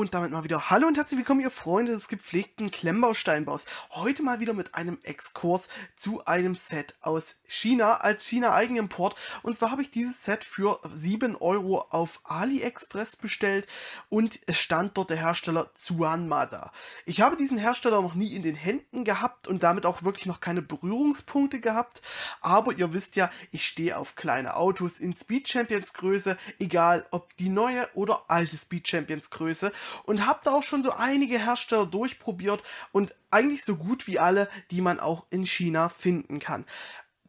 Und damit mal wieder Hallo und herzlich willkommen, ihr Freunde des gepflegten Klemmbausteinbaus. Heute mal wieder mit einem Exkurs zu einem Set aus China als China-Eigenimport. Und zwar habe ich dieses Set für 7 Euro auf AliExpress bestellt und es stand dort der Hersteller Tsuanmada. Ich habe diesen Hersteller noch nie in den Händen gehabt und damit auch wirklich noch keine Berührungspunkte gehabt. Aber ihr wisst ja, ich stehe auf kleine Autos in Speed Champions Größe, egal ob die neue oder alte Speed Champions Größe und habe da auch schon so einige Hersteller durchprobiert und eigentlich so gut wie alle, die man auch in China finden kann.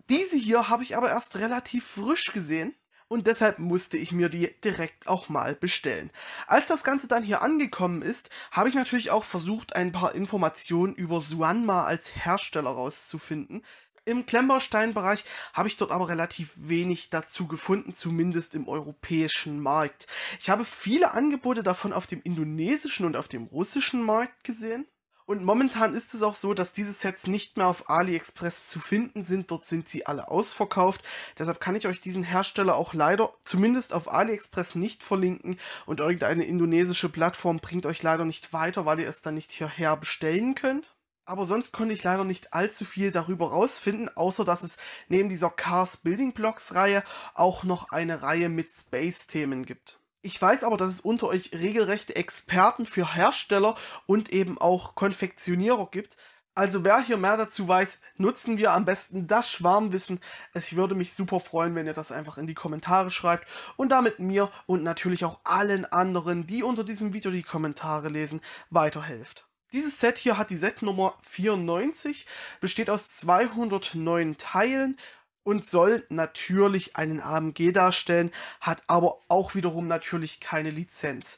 Diese hier habe ich aber erst relativ frisch gesehen und deshalb musste ich mir die direkt auch mal bestellen. Als das Ganze dann hier angekommen ist, habe ich natürlich auch versucht, ein paar Informationen über Suanma als Hersteller rauszufinden, im Klemmbausteinbereich habe ich dort aber relativ wenig dazu gefunden, zumindest im europäischen Markt. Ich habe viele Angebote davon auf dem indonesischen und auf dem russischen Markt gesehen. Und momentan ist es auch so, dass diese Sets nicht mehr auf AliExpress zu finden sind. Dort sind sie alle ausverkauft. Deshalb kann ich euch diesen Hersteller auch leider zumindest auf AliExpress nicht verlinken. Und irgendeine indonesische Plattform bringt euch leider nicht weiter, weil ihr es dann nicht hierher bestellen könnt aber sonst konnte ich leider nicht allzu viel darüber rausfinden, außer dass es neben dieser Cars Building Blocks Reihe auch noch eine Reihe mit Space-Themen gibt. Ich weiß aber, dass es unter euch regelrechte Experten für Hersteller und eben auch Konfektionierer gibt. Also wer hier mehr dazu weiß, nutzen wir am besten das Schwarmwissen. Es würde mich super freuen, wenn ihr das einfach in die Kommentare schreibt und damit mir und natürlich auch allen anderen, die unter diesem Video die Kommentare lesen, weiterhelft. Dieses Set hier hat die Setnummer 94, besteht aus 209 Teilen und soll natürlich einen AMG darstellen, hat aber auch wiederum natürlich keine Lizenz.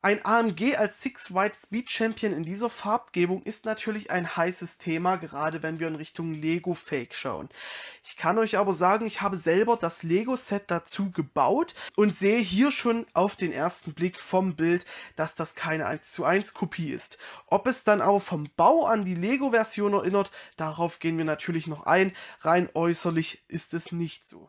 Ein AMG als Six White Speed Champion in dieser Farbgebung ist natürlich ein heißes Thema, gerade wenn wir in Richtung Lego Fake schauen. Ich kann euch aber sagen, ich habe selber das Lego Set dazu gebaut und sehe hier schon auf den ersten Blick vom Bild, dass das keine 1 zu 1 Kopie ist. Ob es dann aber vom Bau an die Lego Version erinnert, darauf gehen wir natürlich noch ein. Rein äußerlich ist es nicht so.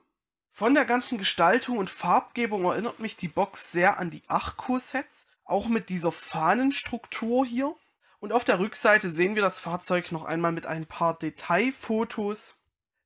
Von der ganzen Gestaltung und Farbgebung erinnert mich die Box sehr an die Achco-Sets auch mit dieser Fahnenstruktur hier. Und auf der Rückseite sehen wir das Fahrzeug noch einmal mit ein paar Detailfotos.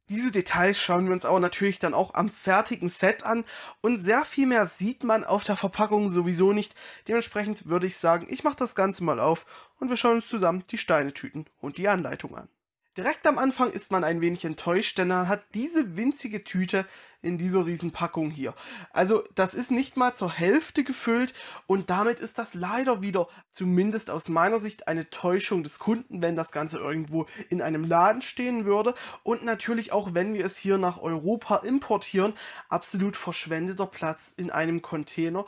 Diese Details schauen wir uns aber natürlich dann auch am fertigen Set an und sehr viel mehr sieht man auf der Verpackung sowieso nicht. Dementsprechend würde ich sagen, ich mache das Ganze mal auf und wir schauen uns zusammen die Steinetüten und die Anleitung an. Direkt am Anfang ist man ein wenig enttäuscht, denn man hat diese winzige Tüte in dieser Riesenpackung hier. Also das ist nicht mal zur Hälfte gefüllt und damit ist das leider wieder, zumindest aus meiner Sicht, eine Täuschung des Kunden, wenn das Ganze irgendwo in einem Laden stehen würde und natürlich auch, wenn wir es hier nach Europa importieren, absolut verschwendeter Platz in einem Container,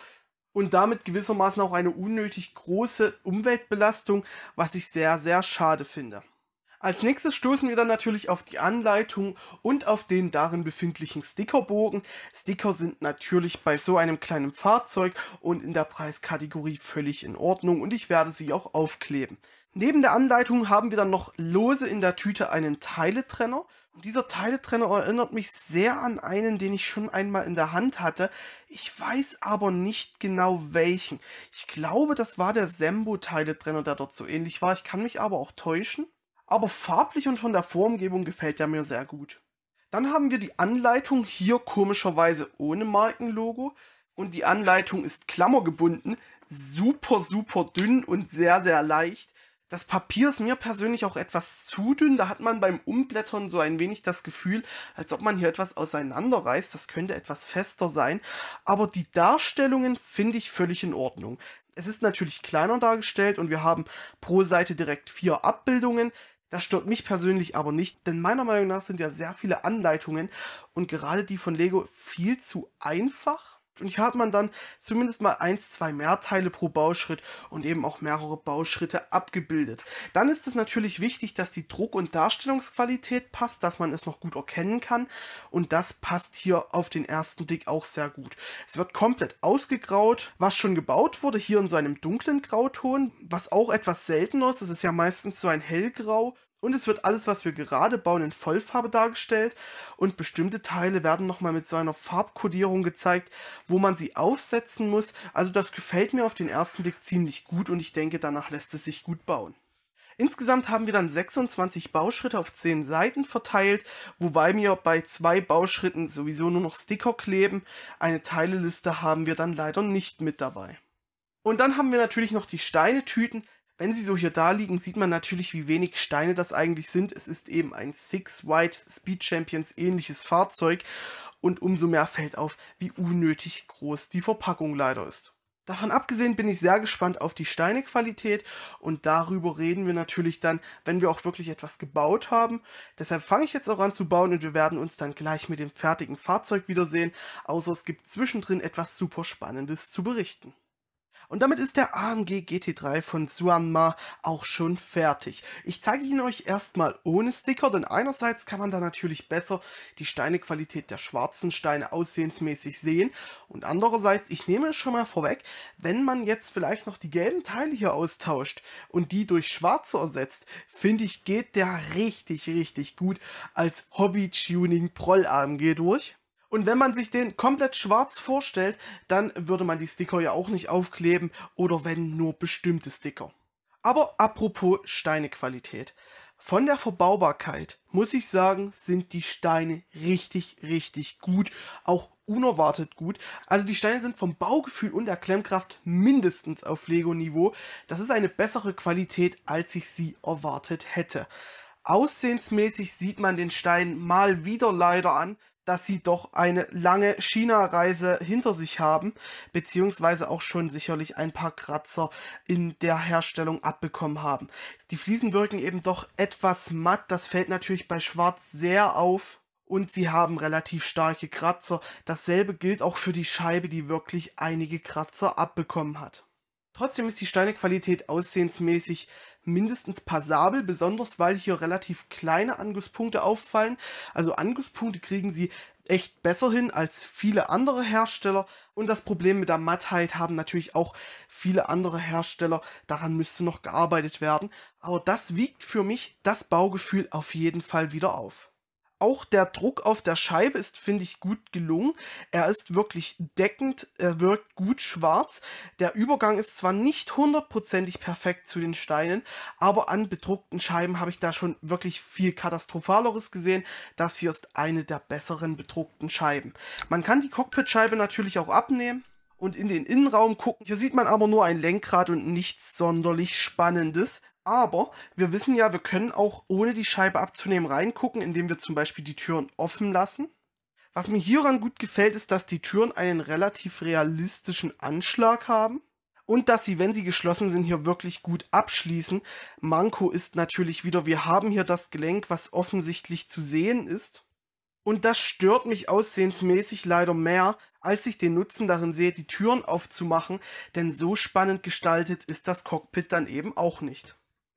und damit gewissermaßen auch eine unnötig große Umweltbelastung, was ich sehr, sehr schade finde. Als nächstes stoßen wir dann natürlich auf die Anleitung und auf den darin befindlichen Stickerbogen. Sticker sind natürlich bei so einem kleinen Fahrzeug und in der Preiskategorie völlig in Ordnung und ich werde sie auch aufkleben. Neben der Anleitung haben wir dann noch lose in der Tüte einen Teiletrenner. Und dieser Teiletrenner erinnert mich sehr an einen, den ich schon einmal in der Hand hatte. Ich weiß aber nicht genau welchen. Ich glaube, das war der Sembo-Teiletrenner, der dort so ähnlich war. Ich kann mich aber auch täuschen aber farblich und von der Formgebung gefällt er mir sehr gut. Dann haben wir die Anleitung hier komischerweise ohne Markenlogo und die Anleitung ist klammergebunden, super, super dünn und sehr, sehr leicht. Das Papier ist mir persönlich auch etwas zu dünn, da hat man beim Umblättern so ein wenig das Gefühl, als ob man hier etwas auseinanderreißt, das könnte etwas fester sein, aber die Darstellungen finde ich völlig in Ordnung. Es ist natürlich kleiner dargestellt und wir haben pro Seite direkt vier Abbildungen, das stört mich persönlich aber nicht, denn meiner Meinung nach sind ja sehr viele Anleitungen und gerade die von Lego viel zu einfach. Und hier hat man dann zumindest mal eins, zwei mehr Teile pro Bauschritt und eben auch mehrere Bauschritte abgebildet. Dann ist es natürlich wichtig, dass die Druck- und Darstellungsqualität passt, dass man es noch gut erkennen kann. Und das passt hier auf den ersten Blick auch sehr gut. Es wird komplett ausgegraut, was schon gebaut wurde, hier in so einem dunklen Grauton, was auch etwas seltener ist. Es ist ja meistens so ein hellgrau. Und es wird alles, was wir gerade bauen, in Vollfarbe dargestellt und bestimmte Teile werden nochmal mit so einer Farbkodierung gezeigt, wo man sie aufsetzen muss. Also das gefällt mir auf den ersten Blick ziemlich gut und ich denke, danach lässt es sich gut bauen. Insgesamt haben wir dann 26 Bauschritte auf 10 Seiten verteilt, wobei mir bei zwei Bauschritten sowieso nur noch Sticker kleben. Eine Teileliste haben wir dann leider nicht mit dabei. Und dann haben wir natürlich noch die Steinetüten wenn sie so hier da liegen, sieht man natürlich, wie wenig Steine das eigentlich sind. Es ist eben ein Six White Speed Champions ähnliches Fahrzeug und umso mehr fällt auf, wie unnötig groß die Verpackung leider ist. Davon abgesehen bin ich sehr gespannt auf die Steinequalität und darüber reden wir natürlich dann, wenn wir auch wirklich etwas gebaut haben. Deshalb fange ich jetzt auch an zu bauen und wir werden uns dann gleich mit dem fertigen Fahrzeug wiedersehen, außer es gibt zwischendrin etwas super Spannendes zu berichten. Und damit ist der AMG GT3 von Suanma auch schon fertig. Ich zeige ihn euch erstmal ohne Sticker, denn einerseits kann man da natürlich besser die Steinequalität der schwarzen Steine aussehensmäßig sehen und andererseits, ich nehme es schon mal vorweg, wenn man jetzt vielleicht noch die gelben Teile hier austauscht und die durch schwarze ersetzt, finde ich, geht der richtig, richtig gut als Hobby-Tuning-Proll-AMG durch. Und wenn man sich den komplett schwarz vorstellt, dann würde man die Sticker ja auch nicht aufkleben oder wenn nur bestimmte Sticker. Aber apropos Steinequalität. Von der Verbaubarkeit muss ich sagen, sind die Steine richtig, richtig gut. Auch unerwartet gut. Also die Steine sind vom Baugefühl und der Klemmkraft mindestens auf Lego-Niveau. Das ist eine bessere Qualität, als ich sie erwartet hätte. Aussehensmäßig sieht man den Stein mal wieder leider an, dass sie doch eine lange China-Reise hinter sich haben, beziehungsweise auch schon sicherlich ein paar Kratzer in der Herstellung abbekommen haben. Die Fliesen wirken eben doch etwas matt, das fällt natürlich bei Schwarz sehr auf und sie haben relativ starke Kratzer. Dasselbe gilt auch für die Scheibe, die wirklich einige Kratzer abbekommen hat. Trotzdem ist die Steinequalität aussehensmäßig mindestens passabel, besonders weil hier relativ kleine Angusspunkte auffallen. Also Angusspunkte kriegen sie echt besser hin als viele andere Hersteller. Und das Problem mit der Mattheit haben natürlich auch viele andere Hersteller. Daran müsste noch gearbeitet werden. Aber das wiegt für mich das Baugefühl auf jeden Fall wieder auf auch der Druck auf der Scheibe ist, finde ich, gut gelungen. Er ist wirklich deckend, er wirkt gut schwarz. Der Übergang ist zwar nicht hundertprozentig perfekt zu den Steinen, aber an bedruckten Scheiben habe ich da schon wirklich viel katastrophaleres gesehen. Das hier ist eine der besseren bedruckten Scheiben. Man kann die Cockpitscheibe natürlich auch abnehmen und in den Innenraum gucken. Hier sieht man aber nur ein Lenkrad und nichts sonderlich Spannendes. Aber wir wissen ja, wir können auch ohne die Scheibe abzunehmen reingucken, indem wir zum Beispiel die Türen offen lassen. Was mir hieran gut gefällt, ist, dass die Türen einen relativ realistischen Anschlag haben und dass sie, wenn sie geschlossen sind, hier wirklich gut abschließen. Manko ist natürlich wieder, wir haben hier das Gelenk, was offensichtlich zu sehen ist. Und das stört mich aussehensmäßig leider mehr, als ich den Nutzen darin sehe, die Türen aufzumachen, denn so spannend gestaltet ist das Cockpit dann eben auch nicht.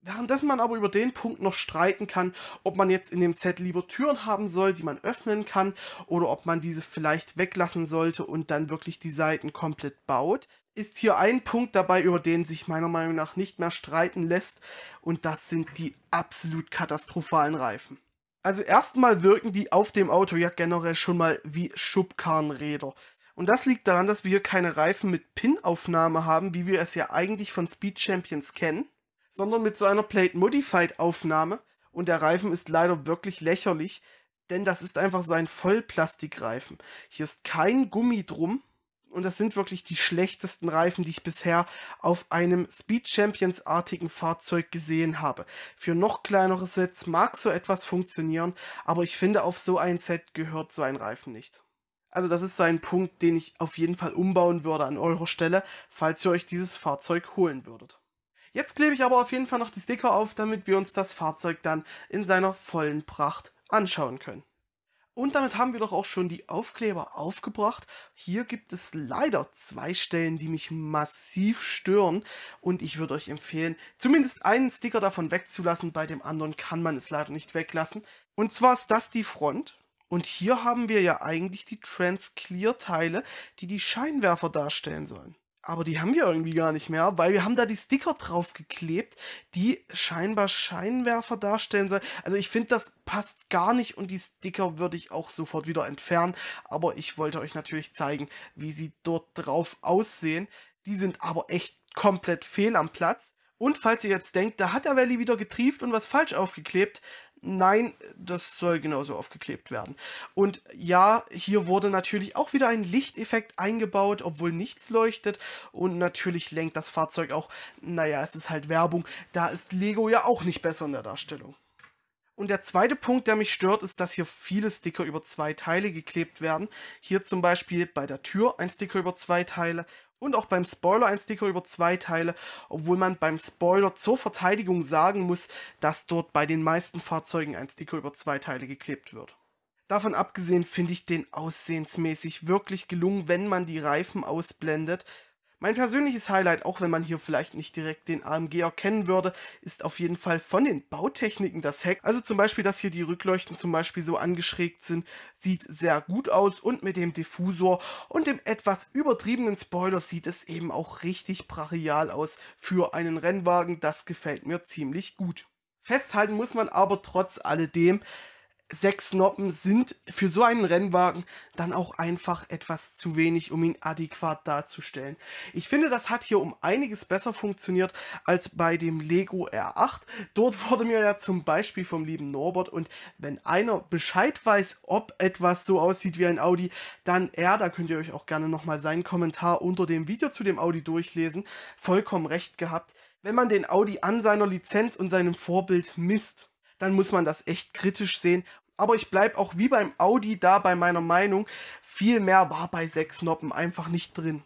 Währenddessen man aber über den Punkt noch streiten kann, ob man jetzt in dem Set lieber Türen haben soll, die man öffnen kann, oder ob man diese vielleicht weglassen sollte und dann wirklich die Seiten komplett baut, ist hier ein Punkt dabei, über den sich meiner Meinung nach nicht mehr streiten lässt, und das sind die absolut katastrophalen Reifen. Also erstmal wirken die auf dem Auto ja generell schon mal wie Schubkarrenräder. Und das liegt daran, dass wir hier keine Reifen mit Pin-Aufnahme haben, wie wir es ja eigentlich von Speed Champions kennen sondern mit so einer Plate-Modified-Aufnahme. Und der Reifen ist leider wirklich lächerlich, denn das ist einfach so ein Vollplastikreifen. Hier ist kein Gummi drum. Und das sind wirklich die schlechtesten Reifen, die ich bisher auf einem Speed Champions-artigen Fahrzeug gesehen habe. Für noch kleinere Sets mag so etwas funktionieren, aber ich finde, auf so ein Set gehört so ein Reifen nicht. Also das ist so ein Punkt, den ich auf jeden Fall umbauen würde an eurer Stelle, falls ihr euch dieses Fahrzeug holen würdet. Jetzt klebe ich aber auf jeden Fall noch die Sticker auf, damit wir uns das Fahrzeug dann in seiner vollen Pracht anschauen können. Und damit haben wir doch auch schon die Aufkleber aufgebracht. Hier gibt es leider zwei Stellen, die mich massiv stören und ich würde euch empfehlen, zumindest einen Sticker davon wegzulassen, bei dem anderen kann man es leider nicht weglassen. Und zwar ist das die Front. Und hier haben wir ja eigentlich die Trans-Clear-Teile, die die Scheinwerfer darstellen sollen aber die haben wir irgendwie gar nicht mehr, weil wir haben da die Sticker draufgeklebt, die scheinbar Scheinwerfer darstellen sollen. Also ich finde, das passt gar nicht und die Sticker würde ich auch sofort wieder entfernen. Aber ich wollte euch natürlich zeigen, wie sie dort drauf aussehen. Die sind aber echt komplett fehl am Platz. Und falls ihr jetzt denkt, da hat der Valley wieder getrieft und was falsch aufgeklebt, Nein, das soll genauso aufgeklebt werden. Und ja, hier wurde natürlich auch wieder ein Lichteffekt eingebaut, obwohl nichts leuchtet. Und natürlich lenkt das Fahrzeug auch, naja, es ist halt Werbung. Da ist Lego ja auch nicht besser in der Darstellung. Und der zweite Punkt, der mich stört, ist, dass hier viele Sticker über zwei Teile geklebt werden. Hier zum Beispiel bei der Tür ein Sticker über zwei Teile und auch beim Spoiler ein Sticker über zwei Teile, obwohl man beim Spoiler zur Verteidigung sagen muss, dass dort bei den meisten Fahrzeugen ein Sticker über zwei Teile geklebt wird. Davon abgesehen finde ich den aussehensmäßig wirklich gelungen, wenn man die Reifen ausblendet, mein persönliches Highlight, auch wenn man hier vielleicht nicht direkt den AMG erkennen würde, ist auf jeden Fall von den Bautechniken das Heck. Also zum Beispiel, dass hier die Rückleuchten zum Beispiel so angeschrägt sind, sieht sehr gut aus und mit dem Diffusor und dem etwas übertriebenen Spoiler sieht es eben auch richtig brachial aus für einen Rennwagen. Das gefällt mir ziemlich gut. Festhalten muss man aber trotz alledem, sechs Noppen sind für so einen Rennwagen dann auch einfach etwas zu wenig, um ihn adäquat darzustellen. Ich finde, das hat hier um einiges besser funktioniert als bei dem Lego R8. Dort wurde mir ja zum Beispiel vom lieben Norbert und wenn einer Bescheid weiß, ob etwas so aussieht wie ein Audi, dann er, da könnt ihr euch auch gerne nochmal seinen Kommentar unter dem Video zu dem Audi durchlesen, vollkommen recht gehabt. Wenn man den Audi an seiner Lizenz und seinem Vorbild misst, dann muss man das echt kritisch sehen aber ich bleibe auch wie beim Audi da bei meiner Meinung, viel mehr war bei sechs Noppen einfach nicht drin.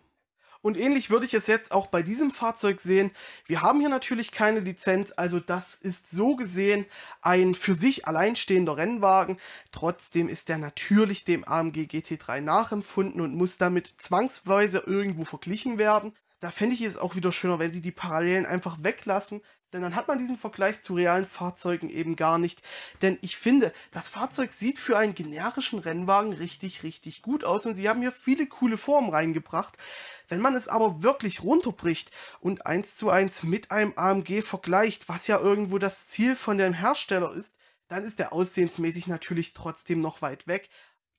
Und ähnlich würde ich es jetzt auch bei diesem Fahrzeug sehen. Wir haben hier natürlich keine Lizenz, also das ist so gesehen ein für sich alleinstehender Rennwagen. Trotzdem ist der natürlich dem AMG GT3 nachempfunden und muss damit zwangsweise irgendwo verglichen werden. Da fände ich es auch wieder schöner, wenn sie die Parallelen einfach weglassen, denn dann hat man diesen Vergleich zu realen Fahrzeugen eben gar nicht. Denn ich finde, das Fahrzeug sieht für einen generischen Rennwagen richtig, richtig gut aus und sie haben hier viele coole Formen reingebracht. Wenn man es aber wirklich runterbricht und eins zu eins mit einem AMG vergleicht, was ja irgendwo das Ziel von dem Hersteller ist, dann ist der aussehensmäßig natürlich trotzdem noch weit weg.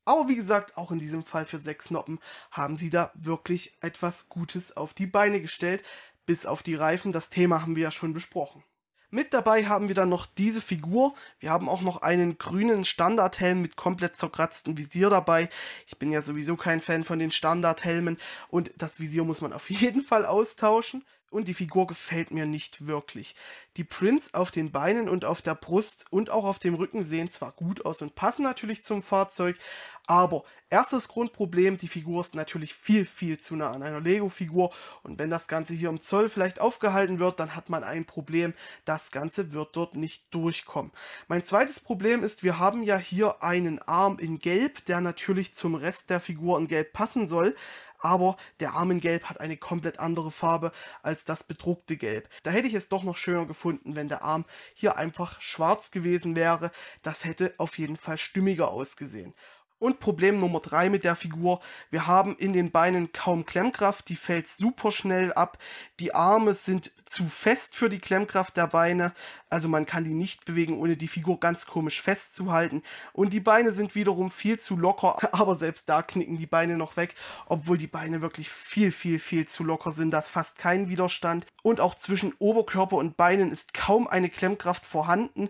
Aber wie gesagt, auch in diesem Fall für sechs Noppen haben sie da wirklich etwas Gutes auf die Beine gestellt, bis auf die Reifen. Das Thema haben wir ja schon besprochen. Mit dabei haben wir dann noch diese Figur. Wir haben auch noch einen grünen Standardhelm mit komplett zerkratztem Visier dabei. Ich bin ja sowieso kein Fan von den Standardhelmen und das Visier muss man auf jeden Fall austauschen und die Figur gefällt mir nicht wirklich. Die Prints auf den Beinen und auf der Brust und auch auf dem Rücken sehen zwar gut aus und passen natürlich zum Fahrzeug, aber erstes Grundproblem, die Figur ist natürlich viel, viel zu nah an einer Lego-Figur und wenn das Ganze hier im Zoll vielleicht aufgehalten wird, dann hat man ein Problem, das Ganze wird dort nicht durchkommen. Mein zweites Problem ist, wir haben ja hier einen Arm in Gelb, der natürlich zum Rest der Figur in Gelb passen soll, aber der Armengelb hat eine komplett andere Farbe als das bedruckte Gelb. Da hätte ich es doch noch schöner gefunden, wenn der Arm hier einfach schwarz gewesen wäre. Das hätte auf jeden Fall stimmiger ausgesehen. Und Problem Nummer 3 mit der Figur, wir haben in den Beinen kaum Klemmkraft, die fällt super schnell ab, die Arme sind zu fest für die Klemmkraft der Beine, also man kann die nicht bewegen, ohne die Figur ganz komisch festzuhalten. Und die Beine sind wiederum viel zu locker, aber selbst da knicken die Beine noch weg, obwohl die Beine wirklich viel, viel, viel zu locker sind, da ist fast kein Widerstand. Und auch zwischen Oberkörper und Beinen ist kaum eine Klemmkraft vorhanden.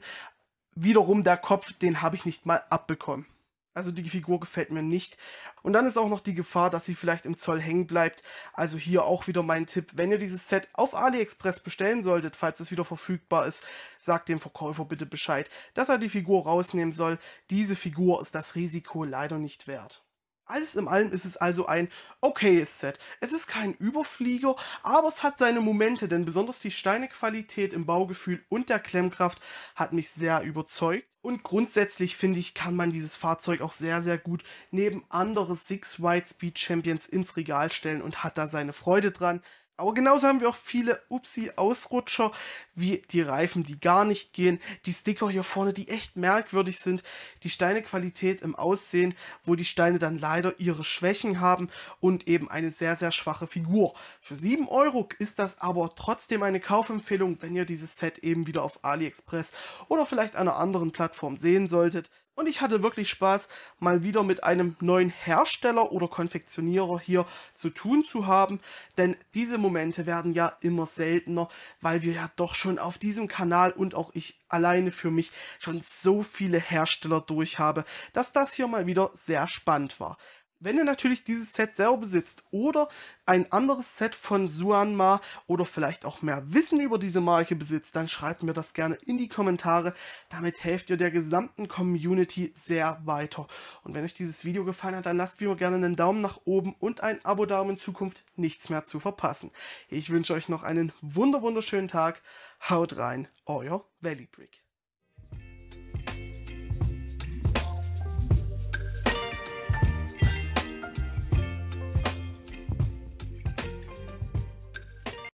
Wiederum der Kopf, den habe ich nicht mal abbekommen. Also die Figur gefällt mir nicht. Und dann ist auch noch die Gefahr, dass sie vielleicht im Zoll hängen bleibt. Also hier auch wieder mein Tipp, wenn ihr dieses Set auf AliExpress bestellen solltet, falls es wieder verfügbar ist, sagt dem Verkäufer bitte Bescheid, dass er die Figur rausnehmen soll. Diese Figur ist das Risiko leider nicht wert. Alles in allem ist es also ein okayes Set. Es ist kein Überflieger, aber es hat seine Momente, denn besonders die Steinequalität im Baugefühl und der Klemmkraft hat mich sehr überzeugt. Und grundsätzlich finde ich, kann man dieses Fahrzeug auch sehr, sehr gut neben andere Six Wide Speed Champions ins Regal stellen und hat da seine Freude dran. Aber genauso haben wir auch viele Upsi-Ausrutscher, wie die Reifen, die gar nicht gehen, die Sticker hier vorne, die echt merkwürdig sind, die Steinequalität im Aussehen, wo die Steine dann leider ihre Schwächen haben und eben eine sehr, sehr schwache Figur. Für 7 Euro ist das aber trotzdem eine Kaufempfehlung, wenn ihr dieses Set eben wieder auf AliExpress oder vielleicht einer anderen Plattform sehen solltet. Und ich hatte wirklich Spaß, mal wieder mit einem neuen Hersteller oder Konfektionierer hier zu tun zu haben, denn diese Momente werden ja immer seltener, weil wir ja doch schon auf diesem Kanal und auch ich alleine für mich schon so viele Hersteller durch habe, dass das hier mal wieder sehr spannend war. Wenn ihr natürlich dieses Set selber besitzt oder ein anderes Set von Suanma oder vielleicht auch mehr Wissen über diese Marke besitzt, dann schreibt mir das gerne in die Kommentare. Damit helft ihr der gesamten Community sehr weiter. Und wenn euch dieses Video gefallen hat, dann lasst mir gerne einen Daumen nach oben und ein Abo da, um in Zukunft nichts mehr zu verpassen. Ich wünsche euch noch einen wunderschönen Tag. Haut rein, euer Valley Brick.